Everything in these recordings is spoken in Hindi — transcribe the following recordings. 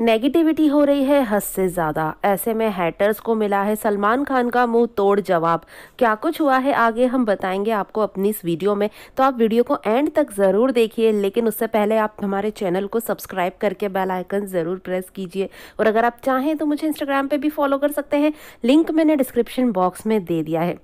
नेगेटिविटी हो रही है हद से ज़्यादा ऐसे में हैटर्स को मिला है सलमान खान का मुंह तोड़ जवाब क्या कुछ हुआ है आगे हम बताएंगे आपको अपनी इस वीडियो में तो आप वीडियो को एंड तक ज़रूर देखिए लेकिन उससे पहले आप हमारे चैनल को सब्सक्राइब करके बेल आइकन ज़रूर प्रेस कीजिए और अगर आप चाहें तो मुझे इंस्टाग्राम पर भी फॉलो कर सकते हैं लिंक मैंने डिस्क्रिप्शन बॉक्स में दे दिया है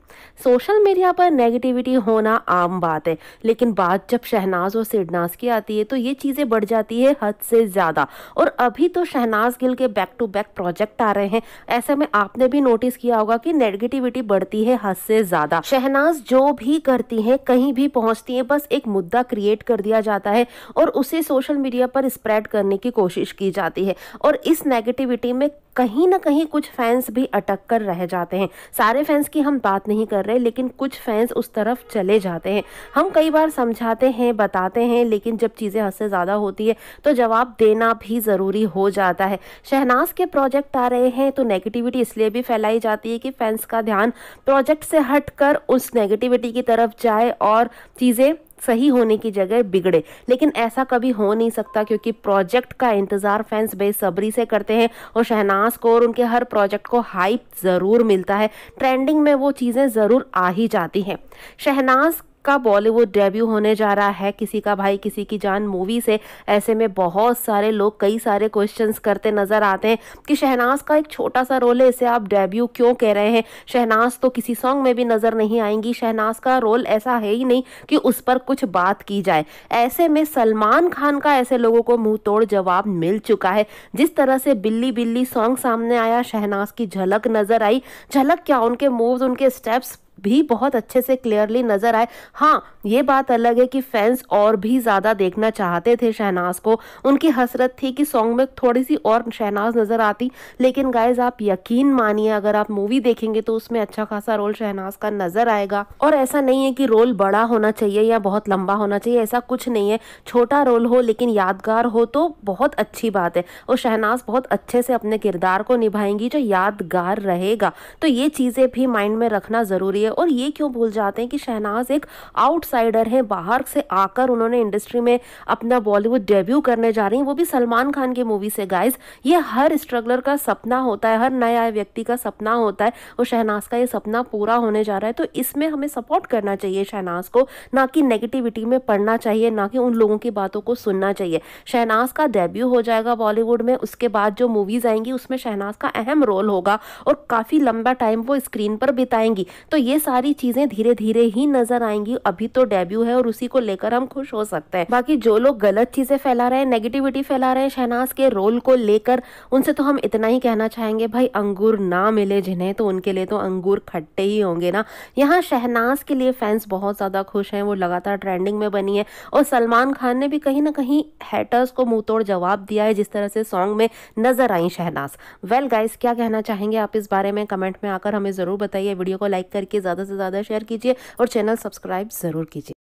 सोशल मीडिया पर नेगेटिविटी होना आम बात है लेकिन बात जब शहनाज और सिडनाज की आती है तो ये चीज़ें बढ़ जाती है हद से ज़्यादा और अभी तो दोस्तों शहनाज गिल के बैक टू बैक प्रोजेक्ट आ रहे हैं ऐसे में आपने भी नोटिस किया होगा कि नेगेटिविटी बढ़ती है हद से ज्यादा शहनाज जो भी करती है कहीं भी पहुंचती है बस एक मुद्दा क्रिएट कर दिया जाता है और उसे सोशल मीडिया पर स्प्रेड करने की कोशिश की जाती है और इस नेगेटिविटी में कहीं ना कहीं कुछ फैंस भी अटक कर रह जाते हैं सारे फैंस की हम बात नहीं कर रहे लेकिन कुछ फैंस उस तरफ चले जाते हैं हम कई बार समझाते हैं बताते हैं लेकिन जब चीज़ें हद से ज़्यादा होती है तो जवाब देना भी ज़रूरी हो जाता है शहनाज के प्रोजेक्ट आ रहे हैं तो नेगेटिविटी इसलिए भी फैलाई जाती है कि फैंस का ध्यान प्रोजेक्ट से हट कर उस नेगेटिविटी की तरफ जाए और चीज़ें सही होने की जगह बिगड़े लेकिन ऐसा कभी हो नहीं सकता क्योंकि प्रोजेक्ट का इंतज़ार फैंस बेसब्री से करते हैं और शहनाज को और उनके हर प्रोजेक्ट को हाइप ज़रूर मिलता है ट्रेंडिंग में वो चीज़ें ज़रूर आ ही जाती हैं शहनाज का बॉलीवुड डेब्यू होने जा रहा है किसी का भाई किसी की जान मूवी से ऐसे में बहुत सारे लोग कई सारे क्वेश्चंस करते नज़र आते हैं कि शहनाज का एक छोटा सा रोल है इसे आप डेब्यू क्यों कह रहे हैं शहनाज तो किसी सॉन्ग में भी नज़र नहीं आएंगी शहनाज का रोल ऐसा है ही नहीं कि उस पर कुछ बात की जाए ऐसे में सलमान खान का ऐसे लोगों को मुंह तोड़ जवाब मिल चुका है जिस तरह से बिल्ली बिल्ली सॉन्ग सामने आया शहनाज की झलक नज़र आई झलक क्या उनके मूव्स उनके स्टेप्स भी बहुत अच्छे से क्लियरली नज़र आए हाँ ये बात अलग है कि फैंस और भी ज़्यादा देखना चाहते थे शहनाज को उनकी हसरत थी कि सॉन्ग में थोड़ी सी और शहनाज नज़र आती लेकिन गाइज आप यकीन मानिए अगर आप मूवी देखेंगे तो उसमें अच्छा खासा रोल शहनाज का नज़र आएगा और ऐसा नहीं है कि रोल बड़ा होना चाहिए या बहुत लंबा होना चाहिए ऐसा कुछ नहीं है छोटा रोल हो लेकिन यादगार हो तो बहुत अच्छी बात है और शहनाज बहुत अच्छे से अपने किरदार को निभाएंगी जो यादगार रहेगा तो ये चीज़ें भी माइंड में रखना ज़रूरी है और ये क्यों भूल जाते हैं कि शहनाज एक आउटसाइडर हैं बाहर से आकर उन्होंने इंडस्ट्री में अपना बॉलीवुड डेब्यू करने जा रही हैं वो भी सलमान खान की मूवी से गाइज ये हर स्ट्रगलर का सपना होता है हर नया व्यक्ति का सपना होता है और शहनाज का ये सपना पूरा होने जा रहा है तो इसमें हमें सपोर्ट करना चाहिए शहनाज को ना कि नेगेटिविटी में पढ़ना चाहिए ना कि उन लोगों की बातों को सुनना चाहिए शहनाज का डेब्यू हो जाएगा बॉलीवुड में उसके बाद जो मूवीज़ आएंगी उसमें शहनाज का अहम रोल होगा और काफ़ी लंबा टाइम वो स्क्रीन पर बिताएंगी तो ये ये सारी चीजें धीरे धीरे ही नजर आएंगी अभी तो डेब्यू है और उसी को लेकर हम खुश हो सकते हैं बाकी जो लोग गलत चीजें फैला रहे हैं नेगेटिविटी फैला रहे हैं शहनाज के रोल को लेकर उनसे तो हम इतना ही कहना चाहेंगे भाई अंगूर ना मिले जिन्हें तो उनके लिए तो अंगूर खट्टे ही होंगे ना यहाँ शहनाज के लिए फैंस बहुत ज़्यादा खुश हैं वो लगातार ट्रेंडिंग में बनी है और सलमान खान ने भी कहीं ना कहीं हैटर्स को मुंह तोड़ जवाब दिया है जिस तरह से सॉन्ग में नजर आई शहनाज वेल गाइस क्या कहना चाहेंगे आप इस बारे में कमेंट में आकर हमें ज़रूर बताइए वीडियो को लाइक करके ज़्यादा से ज़्यादा शेयर कीजिए और चैनल सब्सक्राइब ज़रूर कीजिए